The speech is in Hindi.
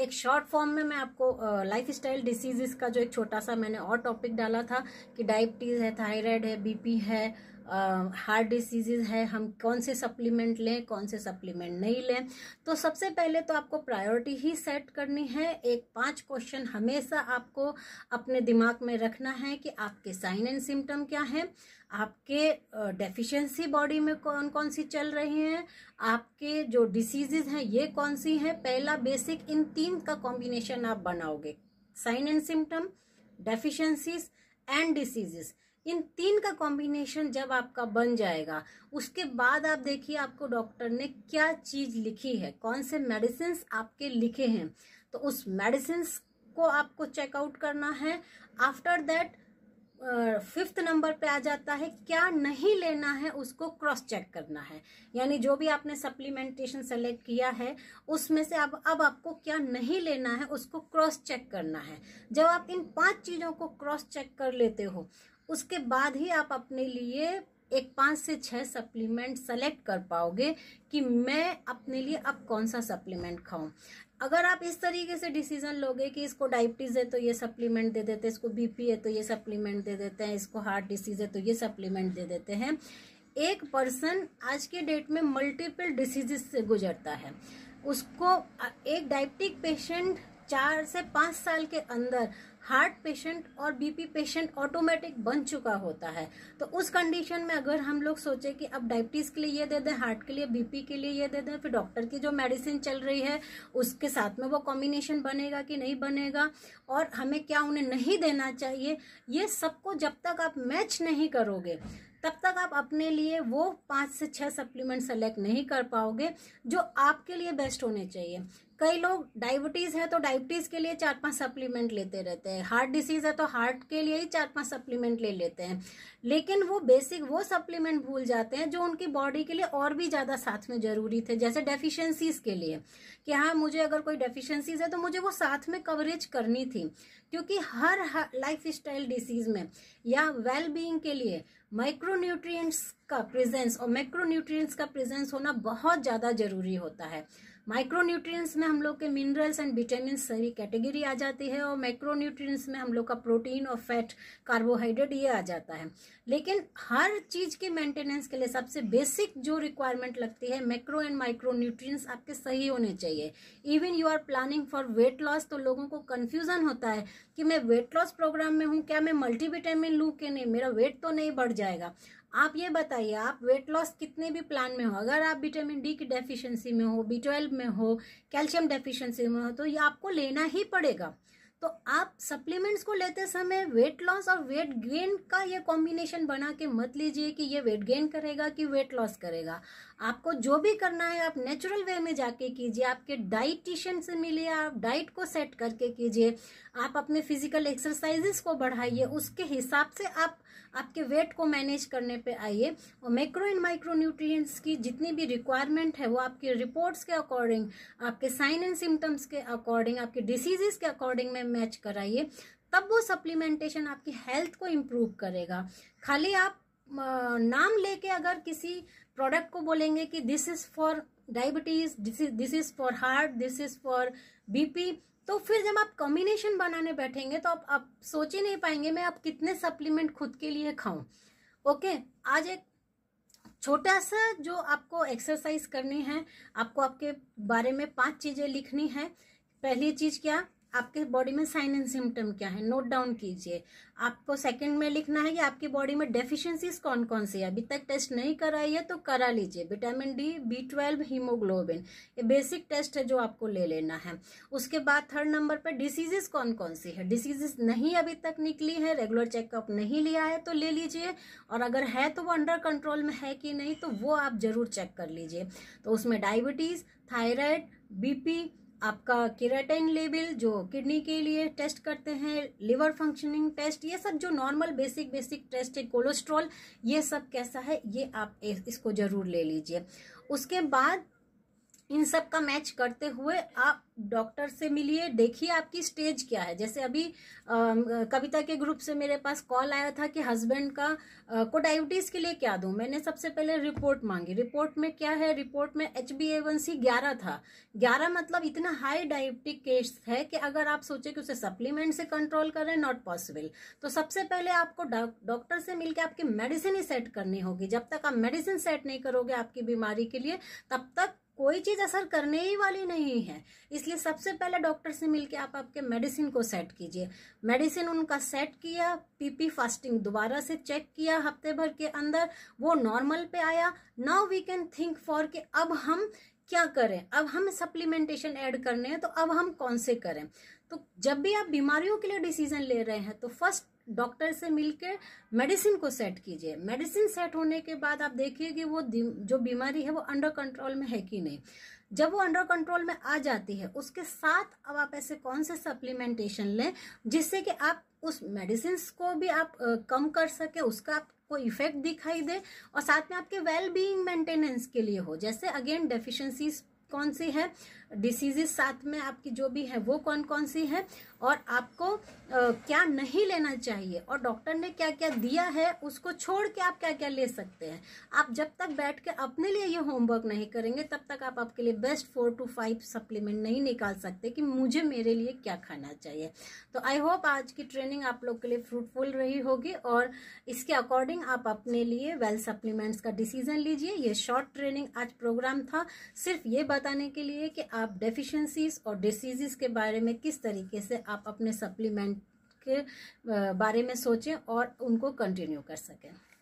एक शॉर्ट फॉर्म में मैं आपको लाइफ स्टाइल डिसीजेस का जो एक छोटा सा मैंने और टॉपिक डाला था कि डायबिटीज़ है थायराइड है बीपी है हार्ट डिसीजेज है हम कौन से सप्लीमेंट लें कौन से सप्लीमेंट नहीं लें तो सबसे पहले तो आपको प्रायोरिटी ही सेट करनी है एक पांच क्वेश्चन हमेशा आपको अपने दिमाग में रखना है कि आपके साइन एंड सिम्टम क्या हैं आपके डेफिशिएंसी बॉडी में कौन कौन सी चल रही हैं आपके जो डिसीजेज हैं ये कौन सी हैं पहला बेसिक इन तीन का कॉम्बिनेशन आप बनाओगे sign and symptom deficiencies and diseases इन तीन का कॉम्बिनेशन जब आपका बन जाएगा उसके बाद आप देखिए आपको डॉक्टर ने क्या चीज लिखी है कौन से मेडिसिन आपके लिखे हैं तो उस मेडिसिन को आपको चेकआउट करना है आफ्टर दैट फिफ्थ नंबर पे आ जाता है क्या नहीं लेना है उसको क्रॉस चेक करना है यानी जो भी आपने सप्लीमेंटेशन सेलेक्ट किया है उसमें से अब अब आपको क्या नहीं लेना है उसको क्रॉस चेक करना है जब आप इन पांच चीज़ों को क्रॉस चेक कर लेते हो उसके बाद ही आप अपने लिए एक पाँच से छः सप्लीमेंट सेलेक्ट कर पाओगे कि मैं अपने लिए अब कौन सा सप्लीमेंट खाऊं अगर आप इस तरीके से डिसीजन लोगे कि इसको डायबिटीज़ है तो ये सप्लीमेंट दे देते हैं इसको बीपी है तो ये सप्लीमेंट दे देते हैं इसको हार्ट डिसीज़ है तो ये सप्लीमेंट दे देते हैं एक पर्सन आज के डेट में मल्टीपल डिसीजेस से गुजरता है उसको एक डायबिटिक पेशेंट चार से पाँच साल के अंदर हार्ट पेशेंट और बीपी पेशेंट ऑटोमेटिक बन चुका होता है तो उस कंडीशन में अगर हम लोग सोचे कि अब डायबिटीज़ के लिए ये दे दें हार्ट के लिए बीपी के लिए ये दे दें फिर डॉक्टर की जो मेडिसिन चल रही है उसके साथ में वो कॉम्बिनेशन बनेगा कि नहीं बनेगा और हमें क्या उन्हें नहीं देना चाहिए ये सबको जब तक आप मैच नहीं करोगे तब तक आप अपने लिए वो पाँच से छः सप्लीमेंट सेलेक्ट नहीं कर पाओगे जो आपके लिए बेस्ट होने चाहिए कई लोग डायबिटीज है तो डायबिटीज के लिए चार पांच सप्लीमेंट लेते रहते हैं हार्ट डिसीज है तो हार्ट के लिए ही चार पांच सप्लीमेंट ले लेते हैं लेकिन वो बेसिक वो सप्लीमेंट भूल जाते हैं जो उनकी बॉडी के लिए और भी ज्यादा साथ में जरूरी थे जैसे डेफिशिएंसीज के लिए कि हाँ मुझे अगर कोई डेफिशिएंसीज है तो मुझे वो साथ में कवरेज करनी थी क्योंकि हर लाइफ स्टाइल डिसीज में या वेल बीइंग के लिए माइक्रोन्यूट्रिय का प्रेजेंस और माइक्रोन्यूट्रिय का प्रेजेंस होना बहुत ज्यादा जरूरी होता है माइक्रोन्यूट्रिएंट्स में हम लोग के मिनरल्स एंड विटामिन सभी कैटेगरी आ जाती है और माइक्रोन्यूट्रिएंट्स में हम लोग का प्रोटीन और फैट कार्बोहाइड्रेट ये आ जाता है लेकिन हर चीज़ के मेंटेनेंस के लिए सबसे बेसिक जो रिक्वायरमेंट लगती है मैक्रो एंड माइक्रो न्यूट्रिय आपके सही होने चाहिए even you are planning for weight loss तो लोगों को कन्फ्यूज़न होता है कि मैं वेट लॉस प्रोग्राम में हूँ क्या मैं मल्टीविटामिन लूँ कि नहीं मेरा वेट तो नहीं बढ़ जाएगा आप ये बताइए आप वेट लॉस कितने भी प्लान में हो अगर आप विटामिन डी की डेफिशिएंसी में हो बी ट्वेल्व में हो कैल्शियम डेफिशिएंसी में हो तो ये आपको लेना ही पड़ेगा तो आप सप्लीमेंट्स को लेते समय वेट लॉस और वेट गेन का ये कॉम्बिनेशन बना के मत लीजिए कि ये वेट गेन करेगा कि वेट लॉस करेगा आपको जो भी करना है आप नेचुरल वे में जाके कीजिए आपके डाइटिशियन से मिलिए आप डाइट को सेट करके कीजिए आप अपने फिजिकल एक्सरसाइजेस को बढ़ाइए उसके हिसाब से आप आपके वेट को मैनेज करने पे आइए और मैक्रो एंड माइक्रो न्यूट्रिएंट्स की जितनी भी रिक्वायरमेंट है वो आपकी रिपोर्ट्स के अकॉर्डिंग आपके साइन एंड सिम्टम्स के अकॉर्डिंग आपके डिसीजेस के अकॉर्डिंग में मैच कराइए तब वो सप्लीमेंटेशन आपकी हेल्थ को इम्प्रूव करेगा खाली आप नाम लेके अगर किसी प्रोडक्ट को बोलेंगे कि this is for diabetes this is for heart this is for BP तो फिर जब आप कॉम्बिनेशन बनाने बैठेंगे तो आप, आप सोच ही नहीं पाएंगे मैं आप कितने सप्लीमेंट खुद के लिए खाऊं ओके okay, आज एक छोटा सा जो आपको एक्सरसाइज करनी है आपको आपके बारे में पांच चीज़ें लिखनी है पहली चीज़ क्या आपके बॉडी में साइन एंड सिम्टम क्या है नोट डाउन कीजिए आपको सेकंड में लिखना है कि आपकी बॉडी में डेफिशिएंसीज कौन कौन सी है अभी तक टेस्ट नहीं कराई है तो करा लीजिए vitamin D B twelve haemoglobin ये बेसिक टेस्ट है जो आपको ले लेना है उसके बाद थर्ड नंबर पर डिसीजेज कौन कौन सी है डिसीजेज नहीं अभी तक निकली है रेगुलर चेकअप नहीं लिया है तो ले लीजिए और अगर है तो वो अंडर कंट्रोल में है कि नहीं तो वो आप जरूर चेक कर लीजिए तो उसमें डायबिटीज़ थायराइड बीपी आपका किराटिन लेवल जो किडनी के लिए टेस्ट करते हैं लिवर फंक्शनिंग टेस्ट ये सब जो नॉर्मल बेसिक बेसिक टेस्ट है कोलेस्ट्रॉल ये सब कैसा है ये आप इसको जरूर ले लीजिए उसके बाद इन सब का मैच करते हुए आप डॉक्टर से मिलिए देखिए आपकी स्टेज क्या है जैसे अभी कविता के ग्रुप से मेरे पास कॉल आया था कि हस्बैंड का आ, को डायबिटीज़ के लिए क्या दूँ मैंने सबसे पहले रिपोर्ट मांगी रिपोर्ट में क्या है रिपोर्ट में H B A one C ग्यारह था ग्यारह मतलब इतना हाई डायबिटिक केस है कि अगर आप सोचे कि उसे सप्लीमेंट से कंट्रोल करें नॉट पॉसिबल तो सबसे पहले आपको डॉक्टर से मिलकर आपकी मेडिसिन ही सेट करनी होगी जब तक आप मेडिसिन सेट नहीं करोगे आपकी बीमारी के लिए तब तक कोई चीज असर करने ही वाली नहीं है इसलिए सबसे पहले डॉक्टर से मिलकर आप आपके मेडिसिन को सेट कीजिए मेडिसिन उनका सेट किया पीपी फास्टिंग दोबारा से चेक किया हफ्ते भर के अंदर वो नॉर्मल पे आया now we can think for के अब हम क्या करें अब हम सप्लीमेंटेशन ऐड करने हैं तो अब हम कौन से करें तो जब भी आप बीमारियों के लिए डिसीजन ले रहे हैं तो फर्स्ट डॉक्टर से मिलकर मेडिसिन को सेट कीजिए मेडिसिन सेट होने के बाद आप देखिए कि वो जो बीमारी है वो अंडर कंट्रोल में है कि नहीं जब वो अंडर कंट्रोल में आ जाती है उसके साथ अब आप ऐसे कौन से सप्लीमेंटेशन लें जिससे कि आप उस मेडिसिन को भी आप आ, कम कर सके उसका आप को इफेक्ट दिखाई दे और साथ में आपके वेल बीइंग मेंटेनेंस के लिए हो जैसे अगेन डेफिशिएंसीज कौन सी है डिसीजे साथ में आपकी जो भी है वो कौन कौन सी है और आपको आ, क्या नहीं लेना चाहिए और डॉक्टर ने क्या क्या दिया है उसको छोड़ के आप क्या क्या ले सकते हैं आप जब तक बैठ के अपने लिए ये होमवर्क नहीं करेंगे तब तक आप आपके लिए best four to five supplement नहीं निकाल सकते कि मुझे मेरे लिए क्या खाना चाहिए तो आई होप आज की ट्रेनिंग आप लोग के लिए फ्रूटफुल रही होगी और इसके अकॉर्डिंग आप अपने लिए वेल सप्लीमेंट्स का डिसीजन लीजिए ये शॉर्ट ट्रेनिंग आज प्रोग्राम था सिर्फ ये बताने के लिए कि आप डेफिशिएंसीज और डिसीज़ के बारे में किस तरीके से आप अपने सप्लीमेंट के बारे में सोचें और उनको कंटिन्यू कर सकें